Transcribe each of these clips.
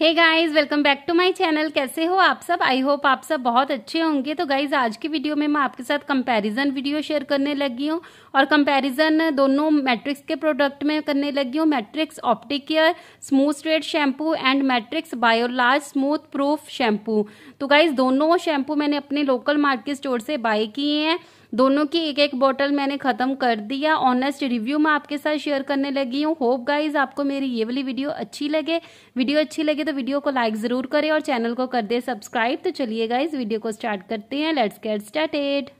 hey guys welcome back to my channel कैसे हो आप सब आई होप आप सब बहुत अच्छे होंगे तो गाइस आज की वीडियो में मैं आपके साथ कंपैरिजन वीडियो शेयर करने लगी हूँ और कंपैरिजन दोनों मैट्रिक्स के प्रोडक्ट में करने लगी हूँ Matrix optic care smooth straight shampoo and Matrix Biolage smooth proof shampoo तो गाइज दोनों शैम्पू मैंने अपने लोकल मार्केट स्टोर से बाय किए हैं दोनों की एक एक बॉटल मैंने ख़त्म कर दिया ऑनेस्ट रिव्यू मैं आपके साथ शेयर करने लगी हूँ होप गाइज आपको मेरी ये वाली वीडियो अच्छी लगे वीडियो अच्छी लगे तो वीडियो को लाइक ज़रूर करें और चैनल को कर दे सब्सक्राइब तो चलिए गाइज वीडियो को स्टार्ट करते हैं लेट्स गेट स्टार्टेड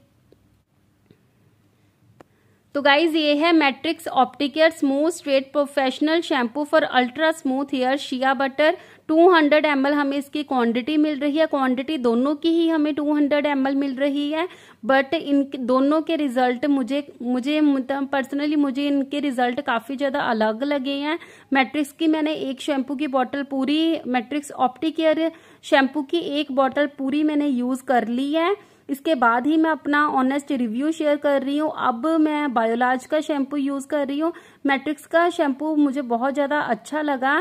तो गाइज ये है Matrix Opticare smooth straight professional shampoo for ultra smooth hair shea butter 200 hundred हमें इसकी क्वांटिटी मिल रही है क्वांटिटी दोनों की ही हमें 200 हंड्रेड मिल रही है बट इन दोनों के रिजल्ट मुझे मुझे पर्सनली मतलब मुझे इनके रिजल्ट काफ़ी ज़्यादा अलग लगे हैं मैट्रिक्स की मैंने एक शैम्पू की बॉटल पूरी मैट्रिक्स ऑप्टिकेयर शैम्पू की एक बॉटल पूरी मैंने यूज़ कर ली है इसके बाद ही मैं अपना ऑनेस्ट रिव्यू शेयर कर रही हूँ अब मैं बायोलाज का शैम्पू यूज़ कर रही हूँ मैट्रिक्स का शैम्पू मुझे बहुत ज़्यादा अच्छा लगा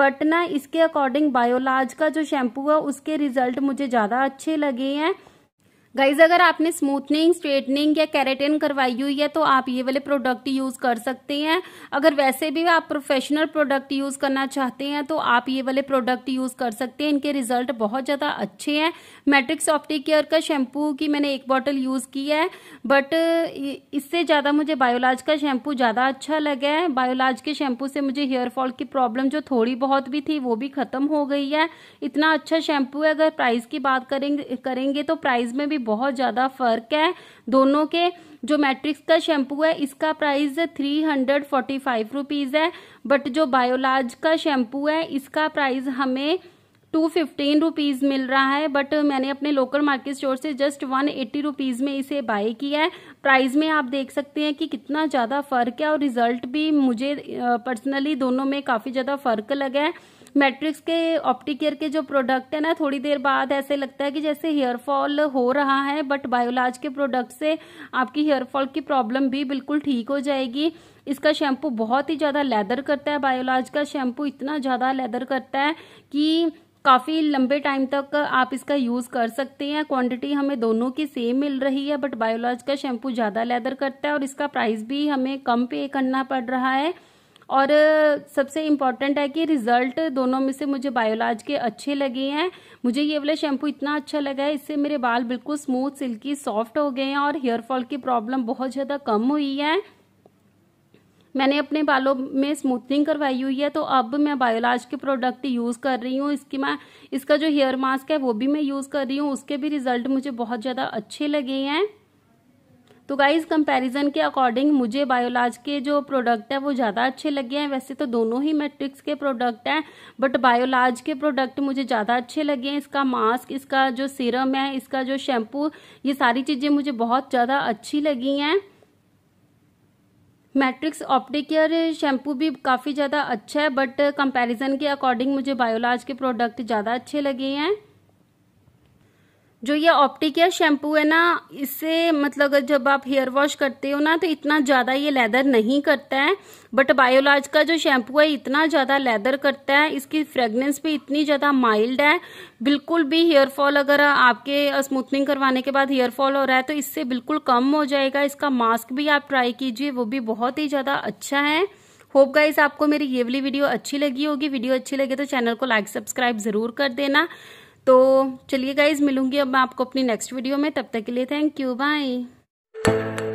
बट ना इसके अकॉर्डिंग बायोलाज का जो शैम्पू है उसके रिजल्ट मुझे ज़्यादा अच्छे लगे हैं गाइज अगर आपने स्मूथनिंग स्ट्रेटनिंग या कैरेटिन करवाई हुई है तो आप ये वाले प्रोडक्ट यूज़ कर सकते हैं अगर वैसे भी आप प्रोफेशनल प्रोडक्ट यूज़ करना चाहते हैं तो आप ये वाले प्रोडक्ट यूज़ कर सकते हैं इनके रिजल्ट बहुत ज़्यादा अच्छे हैं मैट्रिक्स ऑप्टिक केयर का शैम्पू की मैंने एक बॉटल यूज़ की है बट इससे ज़्यादा मुझे बायोलाज का शैम्पू ज़्यादा अच्छा लगा है बायोलाज के शैम्पू से मुझे हेयर फॉल की प्रॉब्लम जो थोड़ी बहुत भी थी वो भी ख़त्म हो गई है इतना अच्छा शैम्पू है अगर प्राइस की बात करेंगे करेंगे तो प्राइस में भी बहुत ज़्यादा फ़र्क है दोनों के जो मैट्रिक्स का शैम्पू है इसका price three hundred forty five rupees है बट जो बायोलाज का शैम्पू है इसका प्राइस हमें टू फिफ्टीन रुपीज़ मिल रहा है बट मैंने अपने लोकल मार्केट स्टोर से जस्ट वन एट्टी रुपीज़ में इसे बाय किया है प्राइस में आप देख सकते हैं कि कितना ज़्यादा फ़र्क है और रिज़ल्ट भी मुझे पर्सनली दोनों में काफ़ी ज़्यादा फ़र्क लगा है मैट्रिक्स के ऑप्टिकेयर के जो प्रोडक्ट है ना थोड़ी देर बाद ऐसे लगता है कि जैसे हेयर फॉल हो रहा है बट बायोलाज के प्रोडक्ट से आपकी हेयर फॉल की प्रॉब्लम भी बिल्कुल ठीक हो जाएगी इसका शैम्पू बहुत ही ज़्यादा लेदर करता है बायोलाज का शैम्पू इतना ज़्यादा लेदर करता है कि काफ़ी लंबे टाइम तक आप इसका यूज़ कर सकते हैं क्वांटिटी हमें दोनों की सेम मिल रही है बट बायोलॉज का शैम्पू ज़्यादा लेदर करता है और इसका प्राइस भी हमें कम पे करना पड़ रहा है और सबसे इम्पॉर्टेंट है कि रिजल्ट दोनों में से मुझे बायोलाज के अच्छे लगे हैं मुझे ये वाला शैम्पू इतना अच्छा लगा है इससे मेरे बाल बिल्कुल स्मूथ सिल्की सॉफ्ट हो गए हैं और हेयर फॉल की प्रॉब्लम बहुत ज़्यादा कम हुई है मैंने अपने बालों में स्मूथनिंग करवाई हुई है तो अब मैं बायोलाज के प्रोडक्ट यूज़ कर रही हूँ इसकी मैं इसका जो हेयर मास्क है वो भी मैं यूज़ कर रही हूँ उसके भी रिजल्ट मुझे बहुत ज़्यादा अच्छे लगे हैं तो गाइज कंपैरिजन के अकॉर्डिंग मुझे बायोलाज के जो प्रोडक्ट है वो ज़्यादा अच्छे लगे हैं वैसे तो दोनों ही मैट्रिक्स के प्रोडक्ट हैं बट बायोलाज के प्रोडक्ट मुझे ज़्यादा अच्छे लगे हैं इसका मास्क इसका जो सीरम है इसका जो शैम्पू ये सारी चीज़ें मुझे बहुत ज़्यादा अच्छी लगी हैं मैट्रिक्स ऑप्टिक केयर शैम्पू भी काफ़ी ज़्यादा अच्छा है बट कंपैरिजन के अकॉर्डिंग मुझे बायोलाज के प्रोडक्ट ज़्यादा अच्छे लगे हैं जो ये ऑप्टिकियर शैम्पू है ना इससे मतलब जब आप हेयर वॉश करते हो ना तो इतना ज़्यादा ये लेदर नहीं करता है बट बायोलाज का जो शैम्पू है इतना ज़्यादा लेदर करता है इसकी फ्रेगनेंस भी इतनी ज़्यादा माइल्ड है बिल्कुल भी हेयर फॉल अगर आपके स्मूथनिंग करवाने के बाद हेयर फॉल हो रहा है तो इससे बिल्कुल कम हो जाएगा इसका मास्क भी आप ट्राई कीजिए वो भी बहुत ही ज़्यादा अच्छा है होप गाइस आपको मेरी ये वाली वीडियो अच्छी लगी होगी वीडियो अच्छी लगे तो चैनल को लाइक सब्सक्राइब ज़रूर कर देना तो चलिए गाइज मिलूंगी अब मैं आपको अपनी नेक्स्ट वीडियो में तब तक के लिए थैंक यू बाय